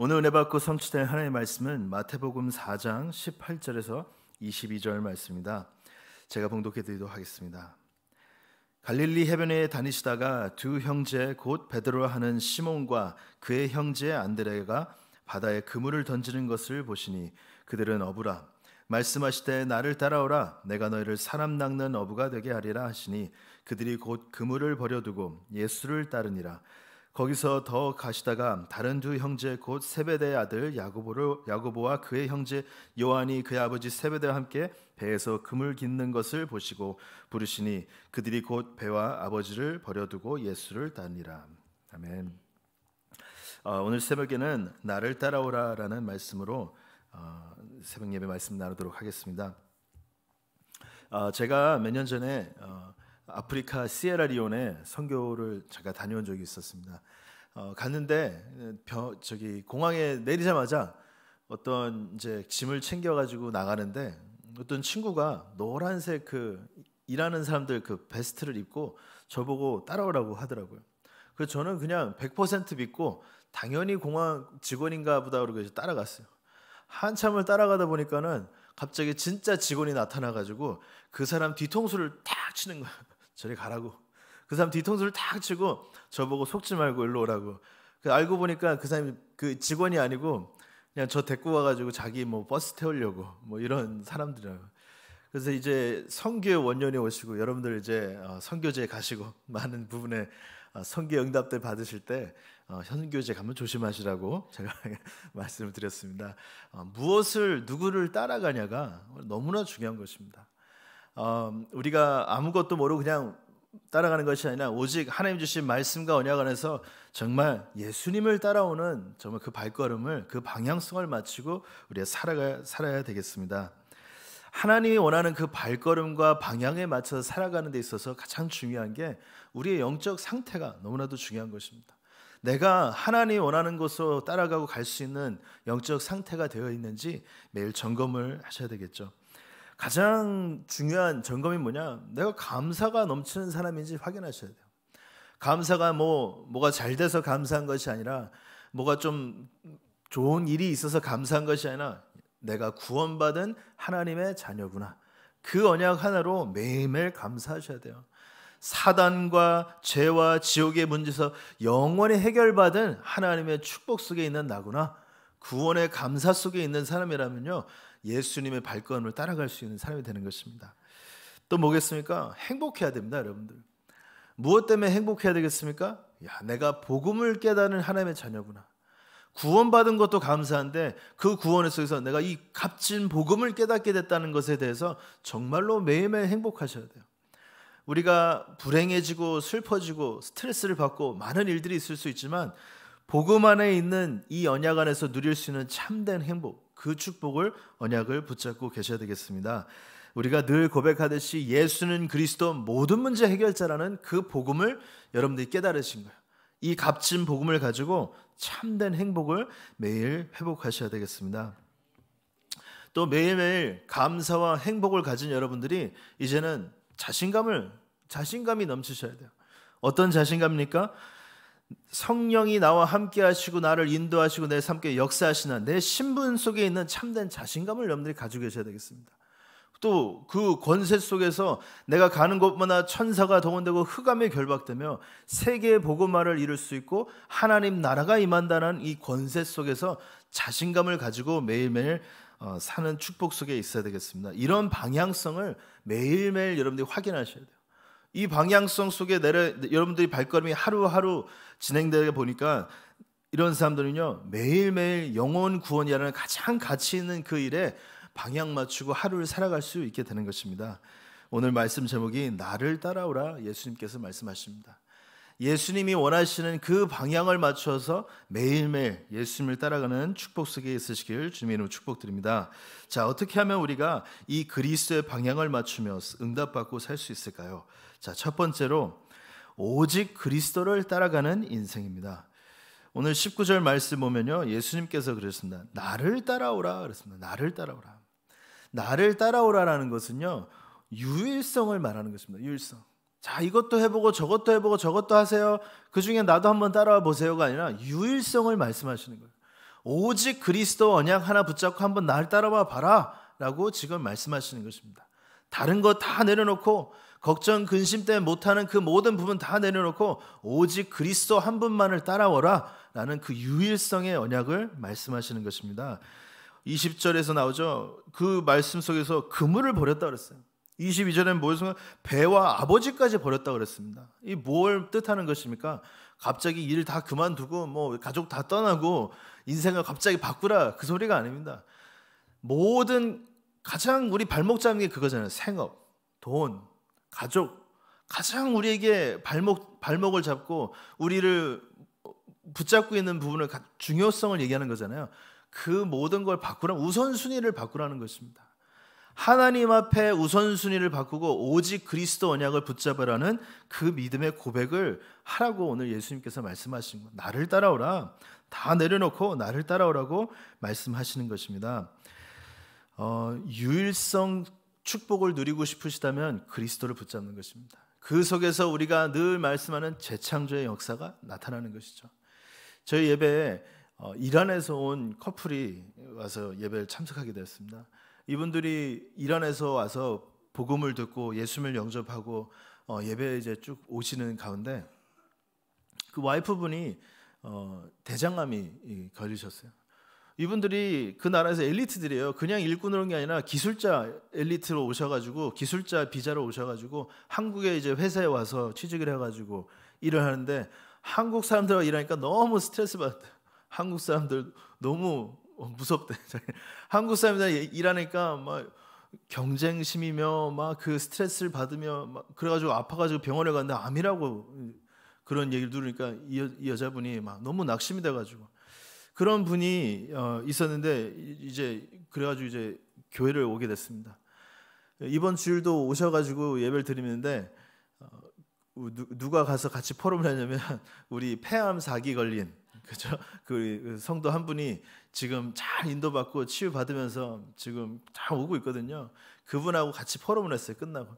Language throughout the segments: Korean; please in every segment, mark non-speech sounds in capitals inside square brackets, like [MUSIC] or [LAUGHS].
오늘 은혜 받고 성취된 하나님의 말씀은 마태복음 4장 18절에서 22절 말씀입니다. 제가 봉독해 드리도록 하겠습니다. 갈릴리 해변에 다니시다가 두 형제 곧 베드로 하는 시몬과 그의 형제 안드레가 바다에 그물을 던지는 것을 보시니 그들은 어부라 말씀하시되 나를 따라오라 내가 너희를 사람 낚는 어부가 되게 하리라 하시니 그들이 곧 그물을 버려두고 예수를 따르니라 거기서 더 가시다가 다른 두 형제 곧 세베대의 아들 야고보를 야고보와 그의 형제 요한이 그의 아버지 세베대와 함께 배에서 금을 긷는 것을 보시고 부르시니 그들이 곧 배와 아버지를 버려두고 예수를 따니라 아멘. 어, 오늘 새벽에는 나를 따라오라라는 말씀으로 어, 새벽 예배 말씀 나누도록 하겠습니다. 어, 제가 몇 년 전에 어, 아프리카 시에라리온에 선교를 제가 다녀온 적이 있었습니다. 어, 갔는데 어, 벼, 저기 공항에 내리자마자 어떤 이제 짐을 챙겨가지고 나가는데 어떤 친구가 노란색 그 일하는 사람들 그 베스트를 입고 저보고 따라오라고 하더라고요. 그래서 저는 그냥 100% 믿고 당연히 공항 직원인가 보다 그러고 이제 따라갔어요. 한참을 따라가다 보니까는 갑자기 진짜 직원이 나타나가지고 그 사람 뒤통수를 탁 치는 거예요. 저리 가라고. 그 사람 뒤통수를 탁 치고 저보고 속지 말고 일로 오라고. 그 알고 보니까 그 사람이 그 직원이 아니고 그냥 저 데리고 와가지고 자기 뭐 버스 태우려고 뭐 이런 사람들이라고. 그래서 이제 성교의 원년이 오시고 여러분들 이제 성교제 어, 가시고 [LAUGHS] 많은 부분에 성교 어, 응답대 받으실 때 현교제 어, 가면 조심하시라고 제가 [LAUGHS] 말씀을 드렸습니다. 무엇을 누구를 따라가냐가 너무나 중요한 것입니다. 어, 우리가 아무것도 모르고 그냥 따라가는 것이 아니라 오직 하나님 주신 말씀과 언약 안에서 정말 예수님을 따라오는 정말 그 발걸음을 그 방향성을 맞추고 우리가 살아가 살아야 되겠습니다. 하나님이 원하는 그 발걸음과 방향에 맞춰서 살아가는 데 있어서 가장 중요한 게 우리의 영적 상태가 너무나도 중요한 것입니다. 내가 하나님이 원하는 곳으로 따라가고 갈 수 있는 영적 상태가 되어 있는지 매일 점검을 하셔야 되겠죠. 가장 중요한 점검이 뭐냐? 내가 감사가 넘치는 사람인지 확인하셔야 돼요. 감사가 뭐 뭐가 잘 돼서 감사한 것이 아니라 뭐가 좀 좋은 일이 있어서 감사한 것이 아니라 내가 구원받은 하나님의 자녀구나. 그 언약 하나로 매일매일 감사하셔야 돼요. 사단과 죄와 지옥의 문제에서 영원히 해결받은 하나님의 축복 속에 있는 나구나. 구원의 감사 속에 있는 사람이라면요. 예수님의 발걸음을 따라갈 수 있는 사람이 되는 것입니다. 또 뭐겠습니까? 행복해야 됩니다, 여러분들. 무엇 때문에 행복해야 되겠습니까? 야, 내가 복음을 깨닫는 하나님의 자녀구나. 구원받은 것도 감사한데 그 구원에 속에서 내가 이 값진 복음을 깨닫게 됐다는 것에 대해서 정말로 매일매일 행복하셔야 돼요. 우리가 불행해지고 슬퍼지고 스트레스를 받고 많은 일들이 있을 수 있지만 복음 안에 있는 이 언약 안에서 누릴 수 있는 참된 행복 그 축복을 언약을 붙잡고 계셔야 되겠습니다. 우리가 늘 고백하듯이 예수는 그리스도 모든 문제 해결자라는 그 복음을 여러분들이 깨달으신 거예요. 이 값진 복음을 가지고 참된 행복을 매일 회복하셔야 되겠습니다. 또 매일매일 감사와 행복을 가진 여러분들이 이제는 자신감을 자신감이 넘치셔야 돼요. 어떤 자신감입니까? 성령이 나와 함께 하시고 나를 인도하시고 내 삶께 역사하시는 내 신분 속에 있는 참된 자신감을 여러분들이 가지고 계셔야 되겠습니다. 또 그 권세 속에서 내가 가는 곳마다 천사가 동원되고 흑암에 결박되며 세계의 복음화를 이룰 수 있고 하나님 나라가 임한다는 이 권세 속에서 자신감을 가지고 매일매일 어, 사는 축복 속에 있어야 되겠습니다. 이런 방향성을 매일매일 여러분들이 확인하셔야 돼요. 이 방향성 속에 내려 여러분들이 발걸음이 하루하루 진행되다 보니까 이런 사람들은요 매일매일 영원 구원이라는 가장 가치 있는 그 일에 방향 맞추고 하루를 살아갈 수 있게 되는 것입니다. 오늘 말씀 제목이 나를 따라오라 예수님께서 말씀하십니다. 예수님이 원하시는 그 방향을 맞춰서 매일매일 예수님을 따라가는 축복 속에 있으시길 주님으로 축복드립니다. 자, 어떻게 하면 우리가 이 그리스도의 방향을 맞추며 응답받고 살 수 있을까요? 자, 첫 번째로 오직 그리스도를 따라가는 인생입니다. 오늘 19절 말씀 보면요. 예수님께서 그랬습니다. 나를 따라오라 그랬습니다. 나를 따라오라. 나를 따라오라라는 것은요. 유일성을 말하는 것입니다. 유일성. 자, 이것도 해보고 저것도 해보고 저것도 하세요. 그 중에 나도 한번 따라와 보세요가 아니라 유일성을 말씀하시는 거예요. 오직 그리스도 언약 하나 붙잡고 한번 나를 따라와 봐라. 라고 지금 말씀하시는 것입니다. 다른 거 다 내려놓고 걱정, 근심 때문에 못하는 그 모든 부분 다 내려놓고 오직 그리스도 한 분만을 따라오라 라는 그 유일성의 언약을 말씀하시는 것입니다. 20절에서 나오죠. 그 말씀 속에서 그물을 버렸다 그랬어요. 22절에는 뭐였습니까? 배와 아버지까지 버렸다 그랬습니다. 이 뭘 뜻하는 것입니까? 갑자기 일을 다 그만두고 뭐 가족 다 떠나고 인생을 갑자기 바꾸라 그 소리가 아닙니다. 모든 가장 우리 발목 잡는 게 그거잖아요. 생업, 돈, 가족, 가장 우리에게 발목, 발목을 잡고 우리를 붙잡고 있는 부분을 중요성을 얘기하는 거잖아요. 그 모든 걸 바꾸라, 우선순위를 바꾸라는 것입니다. 하나님 앞에 우선순위를 바꾸고 오직 그리스도 언약을 붙잡으라는 그 믿음의 고백을 하라고 오늘 예수님께서 말씀하신 거. 나를 따라오라. 다 내려놓고 나를 따라오라고 말씀하시는 것입니다. 어, 유일성 축복을 누리고 싶으시다면 그리스도를 붙잡는 것입니다. 그 속에서 우리가 늘 말씀하는 재창조의 역사가 나타나는 것이죠. 저희 예배에 어, 이란에서 온 커플이 와서 예배를 참석하게 되었습니다. 이분들이 이란에서 와서 복음을 듣고 예수를 영접하고 어, 예배에 이제 쭉 오시는 가운데 그 와이프분이 어, 대장암이 걸리셨어요. 이분들이 그 나라에서 엘리트들이에요. 그냥 일꾼으로 온 게 아니라 기술자 엘리트로 오셔가지고 기술자 비자로 오셔가지고 한국에 이제 회사에 와서 취직을 해가지고 일을 하는데 한국 사람들하고 일하니까 너무 스트레스 받대. 한국 사람들 너무 무섭대. [LAUGHS] 한국 사람들 일하니까 막 경쟁심이며 막 그 스트레스를 받으며 막 그래가지고 아파가지고 병원에 갔는데 암이라고 그런 얘기를 들으니까 이, 여, 이 여자분이 막 너무 낙심이 돼가지고 그런 분이 어, 있었는데 이제 그래가지고 이제 교회를 오게 됐습니다. 이번 주일도 오셔가지고 예배를 드리는데 어, 누가 가서 같이 포럼을 하냐면 [LAUGHS] 우리 폐암 사기 걸린 그죠 그, 그 성도 한 분이 지금 잘 인도받고 치유받으면서 지금 잘 오고 있거든요. 그분하고 같이 포럼을 했어요. 끝나고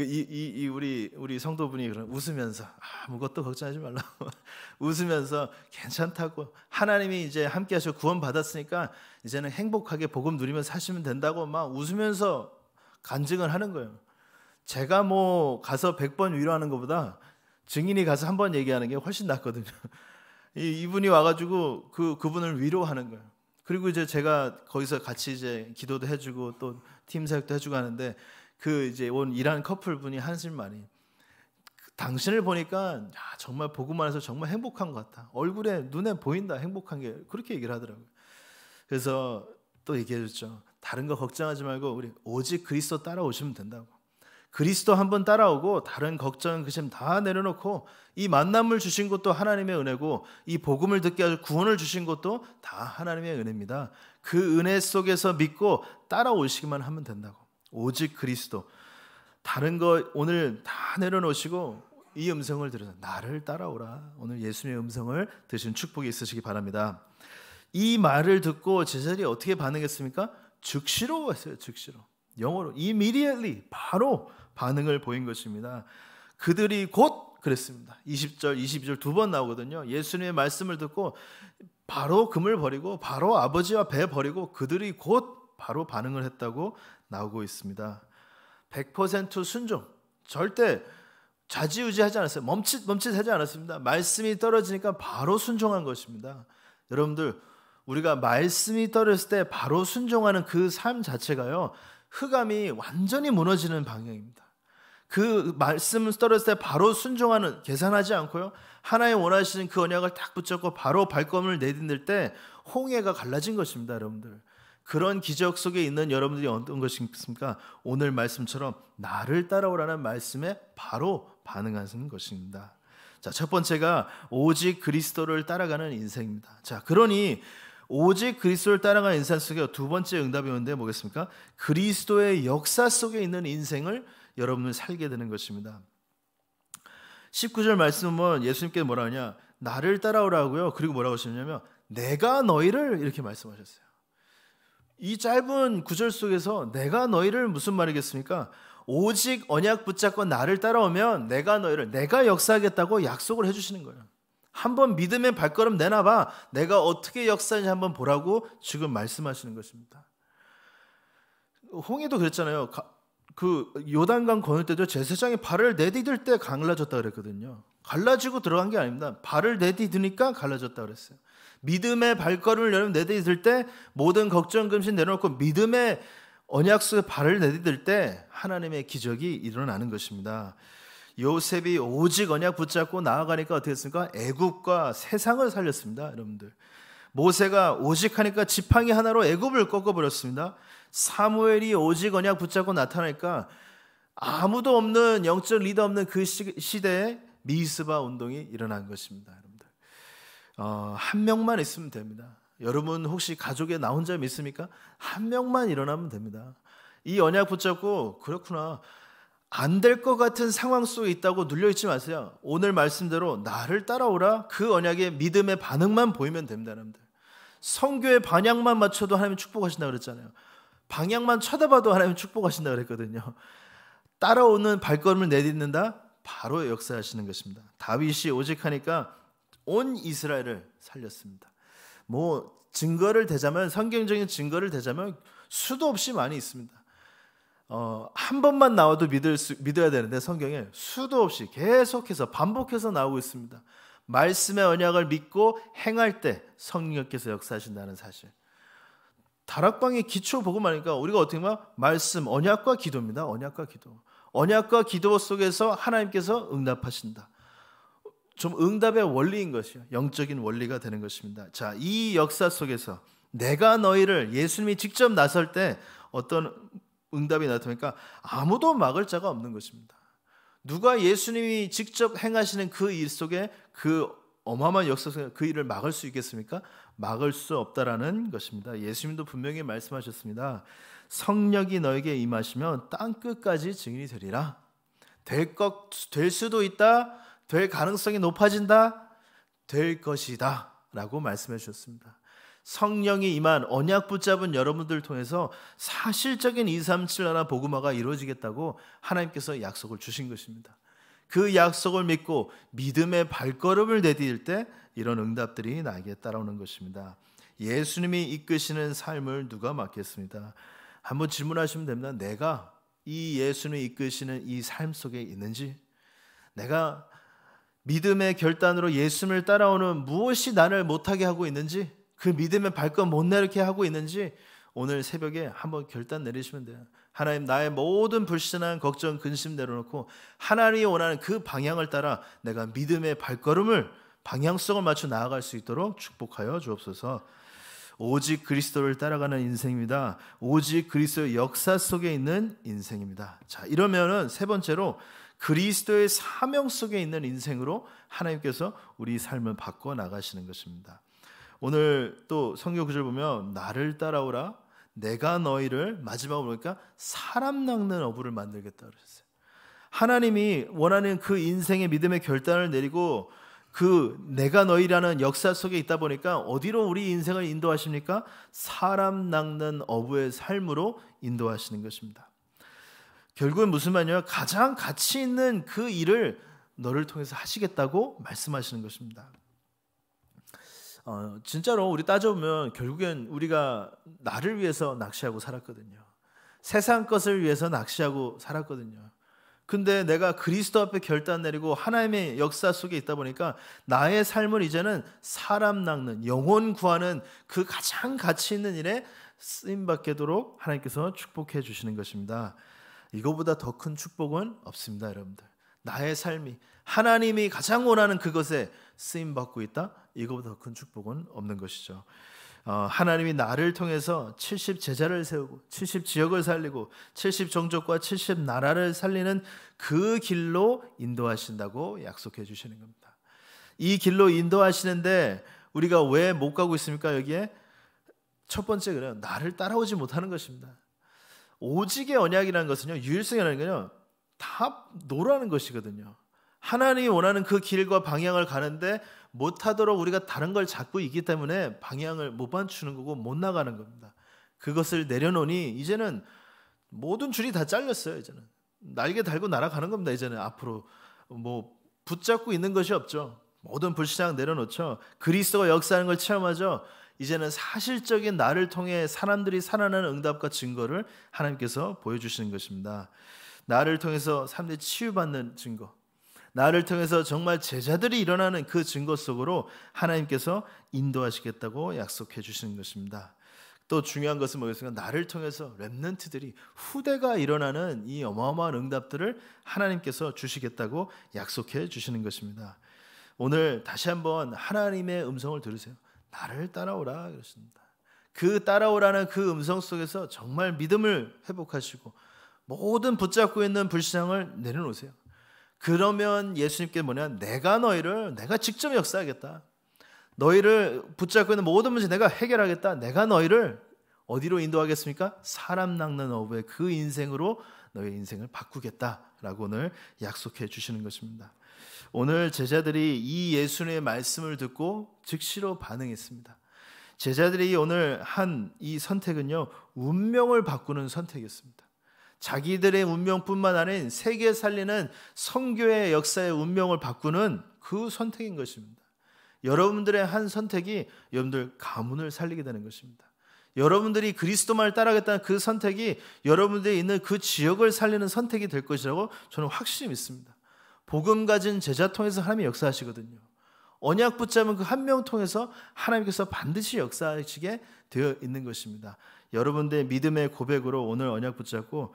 그 이, 이, 이 우리 우리 성도분이 그런 웃으면서 아, 아무것도 걱정하지 말라 고 [LAUGHS] 웃으면서 괜찮다고 하나님이 이제 함께 하셔 구원 받았으니까 이제는 행복하게 복음 누리면서 사시면 된다고 막 웃으면서 간증을 하는 거예요. 제가 뭐 가서 100번 위로하는 것보다 증인이 가서 한 번 얘기하는 게 훨씬 낫거든요. [LAUGHS] 이, 이분이 와가지고 그 그분을 위로하는 거예요. 그리고 이제 제가 거기서 같이 이제 기도도 해주고 또 팀 사역도 해주고 하는데 그 이제 온 이란 커플분이 한술 말이 그 당신을 보니까 야, 정말 보고만 해서 정말 행복한 것 같다. 얼굴에 눈에 보인다 행복한 게 그렇게 얘기를 하더라고요. 그래서 또 얘기해 줬죠. 다른 거 걱정하지 말고 우리 오직 그리스도 따라오시면 된다고. 그리스도 한번 따라오고 다른 걱정 은 그심 다 내려놓고 이 만남을 주신 것도 하나님의 은혜고 이 복음을 듣게 하셔 구원을 주신 것도 다 하나님의 은혜입니다. 그 은혜 속에서 믿고 따라오시기만 하면 된다고. 오직 그리스도. 다른 거 오늘 다 내려놓으시고 이 음성을 들으서 나를 따라오라. 오늘 예수님의 음성을 드신 축복이 있으시기 바랍니다. 이 말을 듣고 제자들이 어떻게 반응했습니까? 즉시로 왔어요. 즉시로. 영어로 immediately 바로 반응을 보인 것입니다. 그들이 곧 그랬습니다. 20절, 22절 두 번 나오거든요. 예수님의 말씀을 듣고 바로 금을 버리고 바로 아버지와 배 버리고 그들이 곧 바로 반응을 했다고 나오고 있습니다. 100% 순종. 절대 좌지우지하지 않았어요. 멈칫 멈칫하지 않았습니다. 말씀이 떨어지니까 바로 순종한 것입니다. 여러분들 우리가 말씀이 떨어졌을 때 바로 순종하는 그 삶 자체가요. 흑암이 완전히 무너지는 방향입니다. 그 말씀 떨어졌을 때 바로 순종하는 계산하지 않고요. 하나의 원하시는 그 언약을 딱 붙잡고 바로 발걸음을 내딛을 때 홍해가 갈라진 것입니다, 여러분들. 그런 기적 속에 있는 여러분들이 어떤 것이니까 오늘 말씀처럼 나를 따라오라는 말씀에 바로 반응하는 것입니다. 자, 첫 번째가 오직 그리스도를 따라가는 인생입니다. 자, 그러니 오직 그리스도를 따라가는 인생 속에 두 번째 응답이 오는데 뭐겠습니까? 그리스도의 역사 속에 있는 인생을 여러분은 살게 되는 것입니다. 19절 말씀은 예수님께 뭐라 하냐? 나를 따라오라고요. 그리고 뭐라고 하셨냐면 내가 너희를 이렇게 말씀하셨어요. 이 짧은 구절 속에서 내가 너희를 무슨 말이겠습니까? 오직 언약 붙잡고 나를 따라오면 내가 너희를 내가 역사하겠다고 약속을 해주시는 거예요. 한 번 믿음의 발걸음 내놔봐. 내가 어떻게 역사인지 한번 보라고 지금 말씀하시는 것입니다. 홍이도 그랬잖아요. 그 요단강 건널 때도 제세장이 발을 내디딜 때 갈라졌다 그랬거든요. 갈라지고 들어간 게 아닙니다. 발을 내디디니까 갈라졌다 그랬어요. 믿음의 발걸음을 여러분 내딛을 때 모든 걱정 금신 내려놓고 믿음의 언약수에 발을 내딛을 때 하나님의 기적이 일어나는 것입니다. 요셉이 오직 언약 붙잡고 나아가니까 어떻게 했습니까? 애굽과 세상을 살렸습니다, 여러분들. 모세가 오직 하니까 지팡이 하나로 애굽을 꺾어 버렸습니다. 사무엘이 오직 언약 붙잡고 나타나니까 아무도 없는 영적 리더 없는 그 시대에 미스바 운동이 일어난 것입니다. 어, 한 명만 있으면 됩니다. 여러분 혹시 가족에 나 혼자 믿습니까? 한 명만 일어나면 됩니다. 이 언약 붙잡고 그렇구나. 안 될 것 같은 상황 속에 있다고 눌려있지 마세요. 오늘 말씀대로 나를 따라오라. 그 언약의 믿음의 반응만 보이면 됩니다, 여러분들. 성교의 방향만 맞춰도 하나님 축복하신다 그랬잖아요. 방향만 쳐다봐도 하나님 축복하신다 그랬거든요. 따라오는 발걸음을 내딛는다. 바로 역사하시는 것입니다. 다윗이 오직하니까 온 이스라엘을 살렸습니다. 뭐 증거를 대자면 성경적인 증거를 대자면 수도 없이 많이 있습니다. 어, 한 번만 나와도 믿을 수, 믿어야 되는데 성경에 수도 없이 계속해서 반복해서 나오고 있습니다. 말씀의 언약을 믿고 행할 때 성령께서 역사하신다는 사실. 다락방의 기초 복음하니까 우리가 어떻게 보면 말씀 언약과 기도입니다. 언약과 기도. 언약과 기도 속에서 하나님께서 응답하신다. 좀 응답의 원리인 것이요. 영적인 원리가 되는 것입니다. 자, 이 역사 속에서 내가 너희를 예수님이 직접 나설 때 어떤 응답이 나타나니까 아무도 막을 자가 없는 것입니다. 누가 예수님이 직접 행하시는 그 일 속에 그 어마어마한 역사 속에 그 일을 막을 수 있겠습니까? 막을 수 없다라는 것입니다. 예수님도 분명히 말씀하셨습니다. 성령이 너에게 임하시면 땅 끝까지 증인이 되리라. 될 것 될 수도 있다. 될 가능성이 높아진다, 될 것이다. 라고 말씀해 주셨습니다. 성령이 임한 언약 붙잡은 여러분들 통해서 사실적인 237 나라 복음화가 이루어지겠다고 하나님께서 약속을 주신 것입니다. 그 약속을 믿고 믿음의 발걸음을 내디딜 때 이런 응답들이 나에게 따라오는 것입니다. 예수님이 이끄시는 삶을 누가 맡겠습니다. 한번 질문하시면 됩니다. 내가 이 예수님이 이끄시는 이 삶 속에 있는지, 내가 믿음의 결단으로 예수를 따라오는 무엇이 나를 못하게 하고 있는지 그 믿음의 발걸 음못 내리게 하고 있는지 오늘 새벽에 한번 결단 내리시면 돼요. 하나님 나의 모든 불신한 걱정 근심 내려놓고 하나님이 원하는 그 방향을 따라 내가 믿음의 발걸음을 방향성을 맞춰 나아갈 수 있도록 축복하여 주옵소서. 오직 그리스도를 따라가는 인생입니다. 오직 그리스도의 역사 속에 있는 인생입니다. 자, 이러면은 세 번째로 그리스도의 사명 속에 있는 인생으로 하나님께서 우리 삶을 바꿔 나가시는 것입니다. 오늘 또 성경 구절 보면 나를 따라오라 내가 너희를 마지막으로 보니까 사람 낚는 어부를 만들겠다 그러셨어요. 하나님이 원하는 그 인생의 믿음의 결단을 내리고 그 내가 너희라는 역사 속에 있다 보니까 어디로 우리 인생을 인도하십니까? 사람 낚는 어부의 삶으로 인도하시는 것입니다. 결국엔 무슨 말이냐면 가장 가치 있는 그 일을 너를 통해서 하시겠다고 말씀하시는 것입니다. 어, 진짜로 우리 따져보면 결국엔 우리가 나를 위해서 낚시하고 살았거든요. 세상 것을 위해서 낚시하고 살았거든요. 근데 내가 그리스도 앞에 결단 내리고 하나님의 역사 속에 있다 보니까 나의 삶을 이제는 사람 낚는, 영혼 구하는 그 가장 가치 있는 일에 쓰임 받게도록 하나님께서 축복해 주시는 것입니다. 이거보다 더 큰 축복은 없습니다, 여러분들. 나의 삶이 하나님이 가장 원하는 그것에 쓰임 받고 있다. 이거보다 더 큰 축복은 없는 것이죠. 어, 하나님이 나를 통해서 70 제자를 세우고 70 지역을 살리고 70 종족과 70 나라를 살리는 그 길로 인도하신다고 약속해 주시는 겁니다. 이 길로 인도하시는데 우리가 왜 못 가고 있습니까? 여기에 첫 번째 그래요. 나를 따라오지 못하는 것입니다. 오직의 언약이라는 것은요, 유일성이 라는 약은요다 노라는 것이거든요. 하나님이 원하는 그 길과 방향을 가는데 못하도록 우리가 다른 걸 잡고 있기 때문에 방향을 못 맞추는 거고 못 나가는 겁니다. 그것을 내려놓으니 이제는 모든 줄이 다 잘렸어요. 이제는 날개 달고 날아가는 겁니다. 이제는 앞으로 뭐 붙잡고 있는 것이 없죠. 모든 불신앙 내려놓죠. 그리스도가 역사하는 걸 체험하죠. 이제는 사실적인 나를 통해 사람들이 살아나는 응답과 증거를 하나님께서 보여주시는 것입니다. 나를 통해서 사람들이 치유받는 증거, 나를 통해서 정말 제자들이 일어나는 그 증거 속으로 하나님께서 인도하시겠다고 약속해 주시는 것입니다. 또 중요한 것은 뭐겠습니까? 나를 통해서 렘넌트들이 후대가 일어나는 이 어마어마한 응답들을 하나님께서 주시겠다고 약속해 주시는 것입니다. 오늘 다시 한번 하나님의 음성을 들으세요. 나를 따라오라 그랬습니다. 그 따라오라는 그 음성 속에서 정말 믿음을 회복하시고 모든 붙잡고 있는 불신앙을 내려놓으세요. 그러면 예수님께 뭐냐? 내가 너희를 내가 직접 역사하겠다. 너희를 붙잡고 있는 모든 문제 내가 해결하겠다. 내가 너희를 어디로 인도하겠습니까? 사람 낚는 어부의 그 인생으로 너의 인생을 바꾸겠다라고 오늘 약속해 주시는 것입니다. 오늘 제자들이 이 예수님의 말씀을 듣고 즉시로 반응했습니다. 제자들이 오늘 한 이 선택은요, 운명을 바꾸는 선택이었습니다. 자기들의 운명뿐만 아닌 세계 살리는 성교의 역사의 운명을 바꾸는 그 선택인 것입니다. 여러분들의 한 선택이 여러분들 가문을 살리게 되는 것입니다. 여러분들이 그리스도만을 따라가겠다는 그 선택이 여러분들이 있는 그 지역을 살리는 선택이 될 것이라고 저는 확실히 믿습니다. 복음 가진 제자 통해서 하나님이 역사하시거든요. 언약 붙잡은 그 한 명 통해서 하나님께서 반드시 역사하시게 되어 있는 것입니다. 여러분들의 믿음의 고백으로 오늘 언약 붙잡고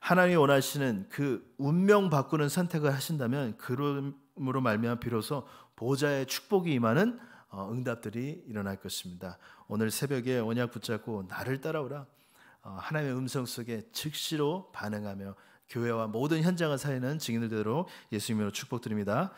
하나님이 원하시는 그 운명 바꾸는 선택을 하신다면 그로 말미암아 비로소 보좌의 축복이 임하는 어, 응답들이 일어날 것입니다. 오늘 새벽에 언약 붙잡고 나를 따라오라. 어, 하나님의 음성 속에 즉시로 반응하며 교회와 모든 현장을 살리는 증인들 되도록 예수님으로 축복드립니다.